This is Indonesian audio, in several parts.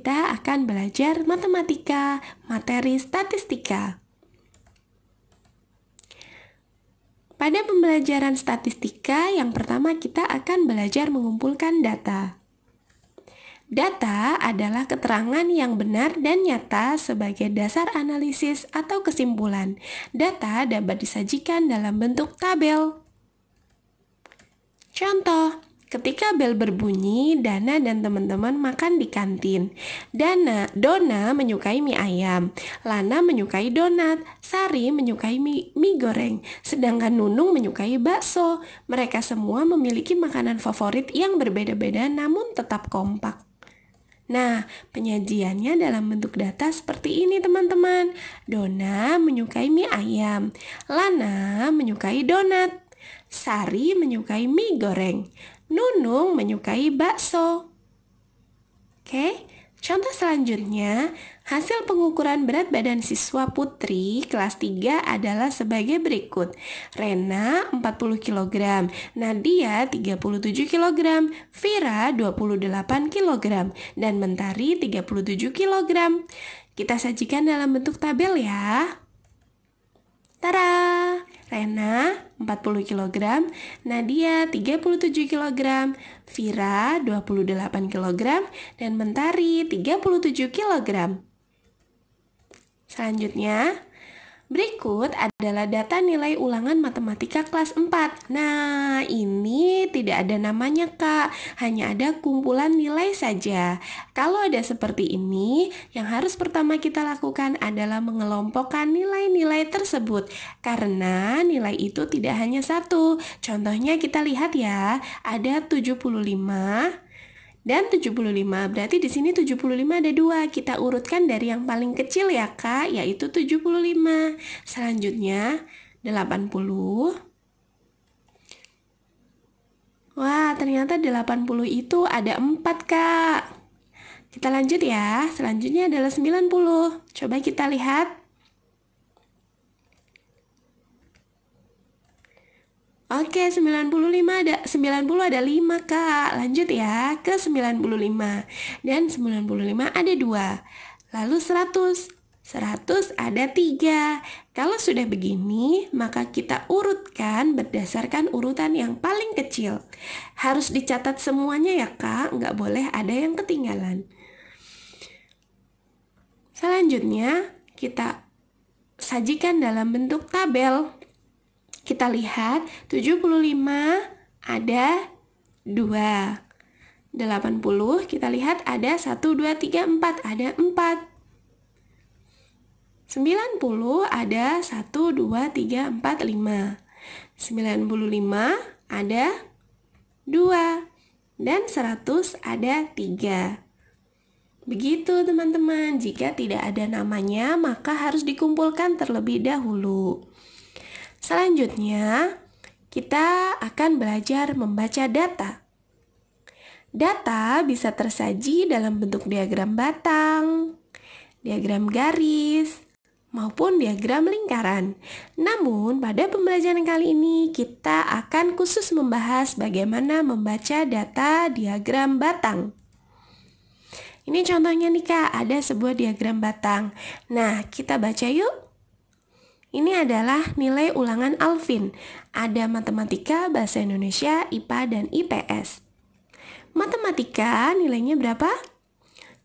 kita akan belajar matematika, materi statistika. Pada pembelajaran statistika, yang pertama kita akan belajar mengumpulkan data. Data adalah keterangan yang benar dan nyata sebagai dasar analisis atau kesimpulan. Data dapat disajikan dalam bentuk tabel. Contoh, Ketika bel berbunyi, Dana dan teman-teman makan di kantin. Dana, Dona menyukai mie ayam, Lana menyukai donat, Sari menyukai mie, mie goreng, sedangkan Nunung menyukai bakso. Mereka semua memiliki makanan favorit yang berbeda-beda namun tetap kompak. Nah, penyajiannya dalam bentuk data seperti ini teman-teman. Dona menyukai mie ayam, Lana menyukai donat, Sari menyukai mie goreng, Nunung menyukai bakso. Oke, contoh selanjutnya, hasil pengukuran berat badan siswa putri kelas 3 adalah sebagai berikut. Rena 40 kg, Nadia 37 kg, Vira 28 kg, dan Mentari 37 kg. Kita sajikan dalam bentuk tabel ya. Tada! Rena 40 kg, Nadia 37 kg, Vira 28 kg, dan Mentari 37 kg. Selanjutnya, Berikut adalah data nilai ulangan matematika kelas 4. Nah, ini tidak ada namanya, Kak. Hanya ada kumpulan nilai saja. Kalau ada seperti ini, yang harus pertama kita lakukan adalah mengelompokkan nilai-nilai tersebut. Karena nilai itu tidak hanya satu. Contohnya kita lihat ya, ada 75 dan 75. Berarti di sini 75 ada dua. Kita urutkan dari yang paling kecil ya, Kak, yaitu 75. Selanjutnya 80. Wah, ternyata 80 itu ada 4, Kak. Kita lanjut ya. Selanjutnya adalah 90. Coba kita lihat Oke, 95 ada 90 ada 5, Kak. Lanjut ya ke 95. Dan 95 ada 2. Lalu 100. 100 ada 3. Kalau sudah begini, maka kita urutkan berdasarkan urutan yang paling kecil. Harus dicatat semuanya ya kak, nggak boleh ada yang ketinggalan. Selanjutnya, kita sajikan dalam bentuk tabel. Kita lihat 75 ada 2. 80 kita lihat ada 1 2 3 4 ada 4. 90 ada 1 2 3 4 5. 95 ada 2 dan 100 ada 3. Begitu teman-teman, jika tidak ada namanya maka harus dikumpulkan terlebih dahulu. Selanjutnya, kita akan belajar membaca data. Data bisa tersaji dalam bentuk diagram batang, diagram garis, maupun diagram lingkaran. Namun, pada pembelajaran kali ini kita akan khusus membahas bagaimana membaca data diagram batang. Ini contohnya nih Kak, ada sebuah diagram batang. Nah, kita baca yuk. Ini adalah nilai ulangan Alvin. Ada matematika, bahasa Indonesia, IPA, dan IPS. Matematika nilainya berapa?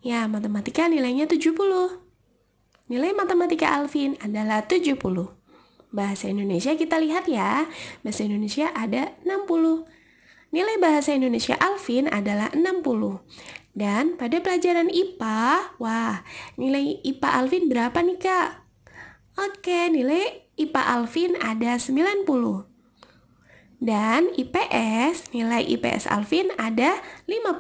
Ya, matematika nilainya 70. Nilai matematika Alvin adalah 70. Bahasa Indonesia kita lihat ya. Bahasa Indonesia ada 60. Nilai bahasa Indonesia Alvin adalah 60. Dan pada pelajaran IPA, wah, nilai IPA Alvin berapa nih, Kak? Oke, nilai IPA Alvin ada 90. Dan IPS, nilai IPS Alvin ada 50.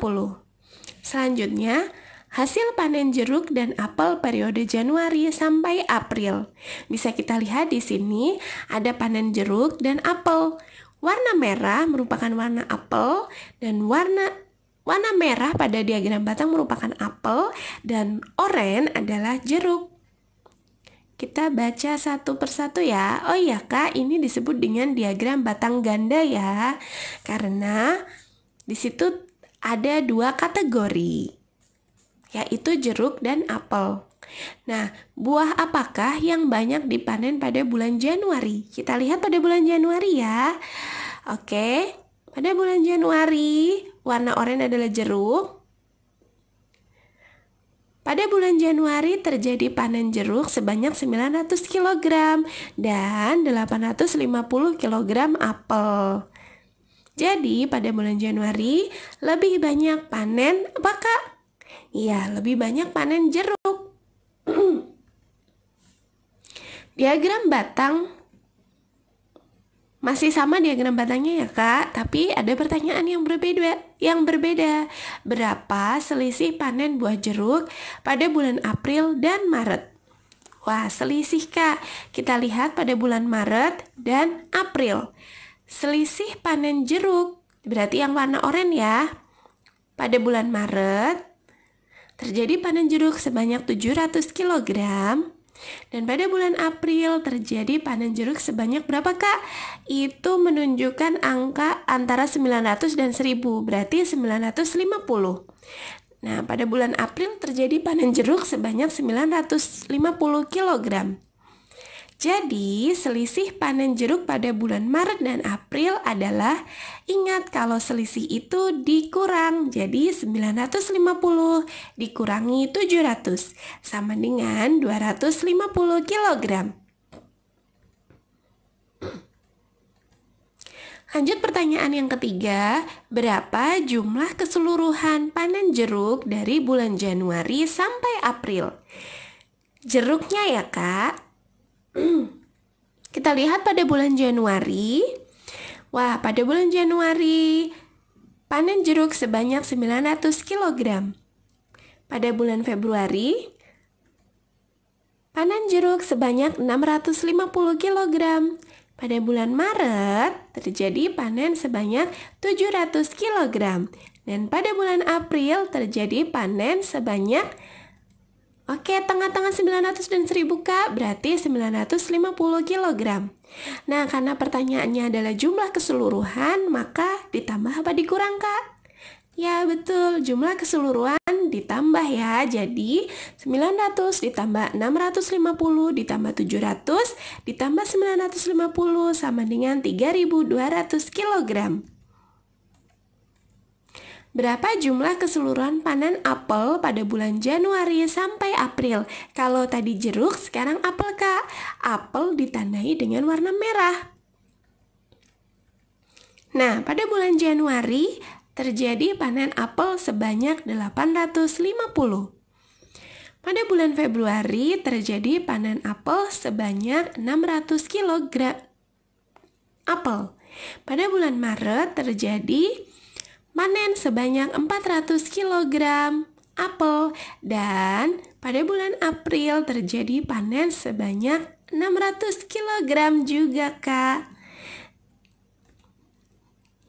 Selanjutnya, hasil panen jeruk dan apel periode Januari sampai April. Bisa kita lihat di sini ada panen jeruk dan apel. Warna merah merupakan warna apel dan warna warna merah pada diagram batang merupakan apel dan oranye adalah jeruk. Kita baca satu persatu ya. Oh iya kak, ini disebut dengan diagram batang ganda ya. Karena di situ ada dua kategori, yaitu jeruk dan apel. Nah, buah apakah yang banyak dipanen pada bulan Januari? Kita lihat pada bulan Januari ya. Oke, pada bulan Januari warna oranye adalah jeruk, pada bulan Januari terjadi panen jeruk sebanyak 900 kg dan 850 kg apel. Jadi pada bulan Januari lebih banyak panen apa kak? Iya lebih banyak panen jeruk. Diagram batang masih sama diagram batangnya ya kak, tapi ada pertanyaan yang berbeda. Yang berbeda, berapa selisih panen buah jeruk pada bulan April dan Maret? Wah, selisih Kak. Kita lihat pada bulan Maret dan April. Selisih panen jeruk, berarti yang warna oranye ya. Pada bulan Maret terjadi panen jeruk sebanyak 700 kg dan pada bulan April terjadi panen jeruk sebanyak berapa kak? Itu menunjukkan angka antara 900 dan 1000, berarti 950. Nah, pada bulan April terjadi panen jeruk sebanyak 950 kg. Jadi, selisih panen jeruk pada bulan Maret dan April adalah ingat kalau selisih itu dikurang. Jadi 950 dikurangi 700 sama dengan 250 kg. Lanjut pertanyaan yang ketiga, berapa jumlah keseluruhan panen jeruk dari bulan Januari sampai April? Jeruknya ya, Kak. Kita lihat pada bulan Januari. Wah, pada bulan Januari panen jeruk sebanyak 900 kg. Pada bulan Februari panen jeruk sebanyak 650 kg. Pada bulan Maret terjadi panen sebanyak 700 kg dan pada bulan April terjadi panen sebanyak Oke, tengah-tengah 900 dan 1000 Kak, berarti 950 kg. Nah, karena pertanyaannya adalah jumlah keseluruhan, maka ditambah apa dikurang Kak? Ya, betul. Jumlah keseluruhan ditambah ya. Jadi, 900 ditambah 650 ditambah 700 ditambah 950 sama dengan 3200 kg. Berapa jumlah keseluruhan panen apel pada bulan Januari sampai April? Kalau tadi jeruk, sekarang apel kak. Apel ditandai dengan warna merah. Nah, pada bulan Januari terjadi panen apel sebanyak 850. Pada bulan Februari terjadi panen apel sebanyak 600 kg apel. Pada bulan Maret terjadi panen sebanyak 400 kg apel dan pada bulan April terjadi panen sebanyak 600 kg juga, Kak.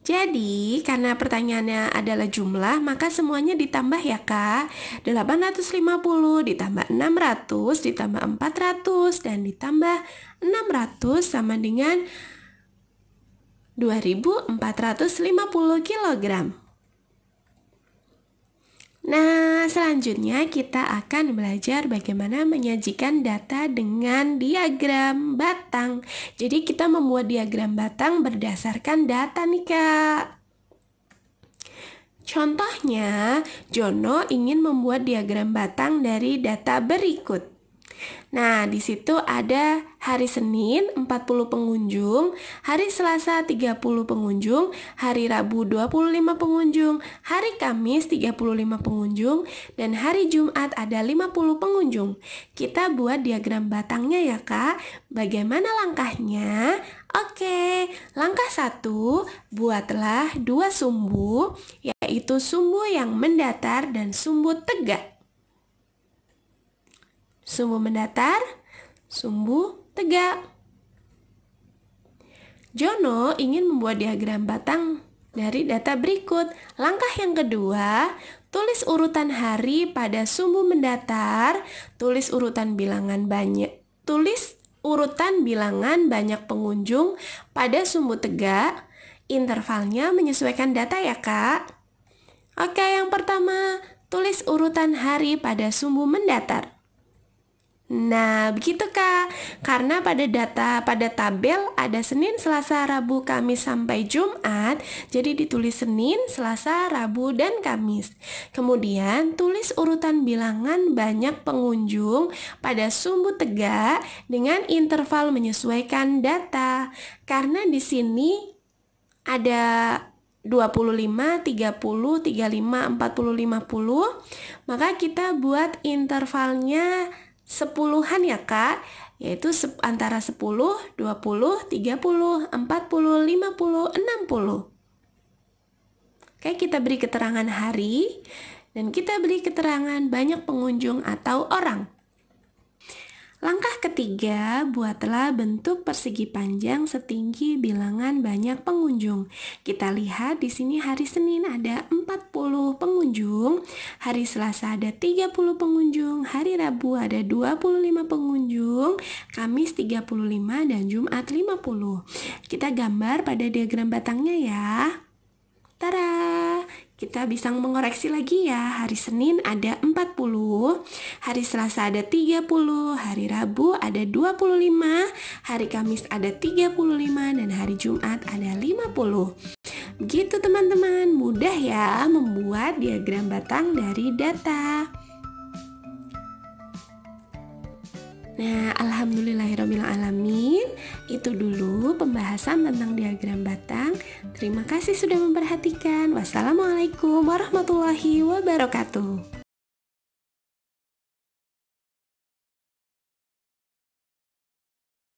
Jadi, karena pertanyaannya adalah jumlah, maka semuanya ditambah ya, Kak. 850 ditambah 600 ditambah 400 dan ditambah 600 sama dengan 2450 kg. Nah, selanjutnya kita akan belajar bagaimana menyajikan data dengan diagram batang. Jadi kita membuat diagram batang berdasarkan data nih, Kak. Contohnya, Jono ingin membuat diagram batang dari data berikut. Nah, di situ ada hari Senin 40 pengunjung, hari Selasa 30 pengunjung, hari Rabu 25 pengunjung, hari Kamis 35 pengunjung, dan hari Jumat ada 50 pengunjung. Kita buat diagram batangnya ya, Kak. Bagaimana langkahnya? Oke, langkah satu, buatlah dua sumbu, yaitu sumbu yang mendatar dan sumbu tegak sumbu mendatar, sumbu tegak. Jono ingin membuat diagram batang dari data berikut. Langkah yang kedua, tulis urutan hari pada sumbu mendatar, tulis urutan bilangan banyak, tulis urutan bilangan banyak pengunjung pada sumbu tegak. Intervalnya menyesuaikan data ya, Kak. Oke, yang pertama, tulis urutan hari pada sumbu mendatar. Nah, begitu Kak. Karena pada data pada tabel ada Senin, Selasa, Rabu, Kamis sampai Jumat, jadi ditulis Senin, Selasa, Rabu dan Kamis. Kemudian tulis urutan bilangan banyak pengunjung pada sumbu tegak dengan interval menyesuaikan data. Karena di sini ada 25, 30, 35, 40, 50, maka kita buat intervalnya sepuluhan ya kak yaitu antara 10, 20, 30, 40, 50, 60. Oke, kita beri keterangan hari dan kita beri keterangan banyak pengunjung atau orang. Langkah ketiga, buatlah bentuk persegi panjang setinggi bilangan banyak pengunjung. Kita lihat di sini hari Senin ada 40 pengunjung, hari Selasa ada 30 pengunjung, hari Rabu ada 25 pengunjung, Kamis 35 dan Jumat 50. Kita gambar pada diagram batangnya ya. Tada! kita bisa mengoreksi lagi ya. Hari Senin ada 40, hari Selasa ada 30, hari Rabu ada 25, hari Kamis ada 35 dan hari Jumat ada 50. gitu teman-teman, mudah ya membuat diagram batang dari data. Nah, alamin. Itu dulu pembahasan tentang diagram batang Terima kasih sudah memperhatikan Wassalamualaikum warahmatullahi wabarakatuh